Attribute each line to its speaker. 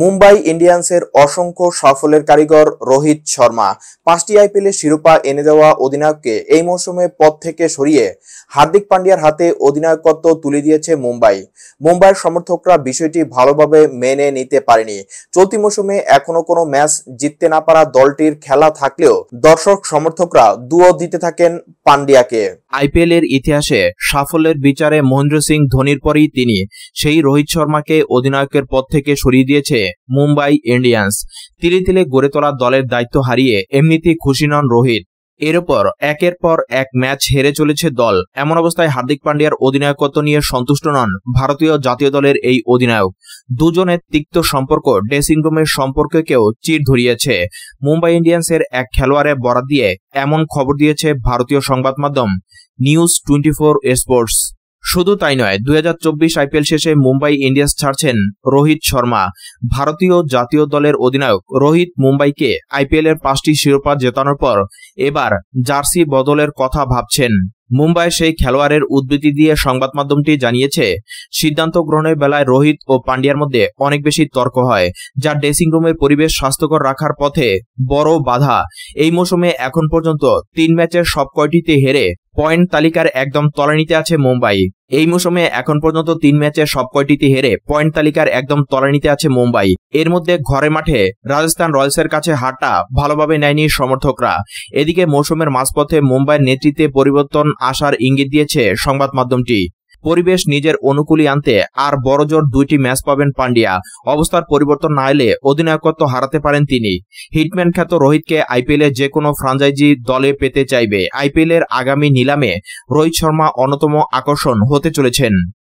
Speaker 1: মুম্বাই ইন্ডিয়ান্সের অসংখ্য সাফল্যের কারিগর রোহিত শর্মা পাঁচটি আইপিএলের শিরোপা এনে দেওয়া অধিনায়ককে এই মৌসুমে পদ থেকে সরিয়ে হার্দিক পান্ডিয়ার হাতে অধিনায়কত্ব তুলে দিয়েছে মুম্বাই মুম্বাইয়ের সমর্থকরা বিষয়টি ভালোভাবে মেনে নিতে পারেনি চলতি মৌসুমে এখনো কোনো ম্যাচ জিততে না পারা দলটির খেলা থাকলেও দর্শক সমর্থকরা দুয়ো দিতে থাকেন পান্ডিয়াকে আইপিএল এর ইতিহাসে সাফল্যের বিচারে মহেন্দ্র সিং ধোনির পরেই তিনি সেই রোহিত শর্মাকে অধিনায়কের পদ থেকে সরিয়ে দিয়েছে মুম্বাই ইন্ডিয়ান্স তিলে তিলে গড়ে তোলা দলের দায়িত্ব হারিয়ে এমনিতেই খুশি নন রোহিত এর একের পর এক ম্যাচ হেরে চলেছে দল এমন অবস্থায় হার্দিক পান্ডিয়ার অধিনায়কত্ব নিয়ে সন্তুষ্ট নন ভারতীয় জাতীয় দলের এই অধিনায়ক দুজনের তিক্ত সম্পর্ক ড্রেসিং রুমের সম্পর্ককেও চির ধরিয়েছে মুম্বাই ইন্ডিয়ান্সের এক খেলোয়াড়ের বরাত দিয়ে এমন খবর দিয়েছে ভারতীয় সংবাদ মাধ্যম নিউজ টোয়েন্টি ফোর স্পোর্টস শুধু তাই নয় দুই আইপিএল শেষে মুম্বাই ইন্ডিয়ান্স ছাড়ছেন রোহিত শর্মা ভারতীয় জাতীয় দলের অধিনায়ক রোহিত মুম্বাইকে আইপিএলের পাঁচটি শিরোপা জেতানোর পর এবার জার্সি বদলের কথা ভাবছেন মুম্বাই সেই খেলোয়াড়ের উদ্বৃত্তি দিয়ে সংবাদ মাধ্যমটি জানিয়েছে সিদ্ধান্ত গ্রহণের বেলায় রোহিত ও পান্ডিয়ার মধ্যে অনেক বেশি তর্ক হয় যা ড্রেসিং রুমের পরিবেশ স্বাস্থ্যকর রাখার পথে বড় বাধা এই মৌসুমে এখন পর্যন্ত তিন ম্যাচের সব কয়টিতে হেরে পয়েন্ট তালিকার একদম তলানিতে আছে মুম্বাই এই মৌসুমে এখন পর্যন্ত তিন ম্যাচে সব কয়টিতে হেরে পয়েন্ট তালিকার একদম তলানিতে আছে মুম্বাই এর মধ্যে ঘরে মাঠে রাজস্থান রয়্যালসের কাছে হারটা ভালোভাবে নেয়নি সমর্থকরা এদিকে মৌসুমের মাঝপথে মুম্বাইয়ের নেতৃত্বে পরিবর্তন আসার ইঙ্গিত দিয়েছে সংবাদ মাধ্যমটি পরিবেশ নিজের অনুকূলী আনতে আর বড়জোর দুইটি ম্যাচ পাবেন পান্ডিয়া অবস্থার পরিবর্তন না এলে অধিনায়কত্ব হারাতে পারেন তিনি হিটম্যান খ্যাত রোহিতকে আইপিএল যে কোনো ফ্রাঞ্চাইজি দলে পেতে চাইবে আইপিএলের আগামী নিলামে রোহিত শর্মা অন্যতম আকর্ষণ হতে চলেছেন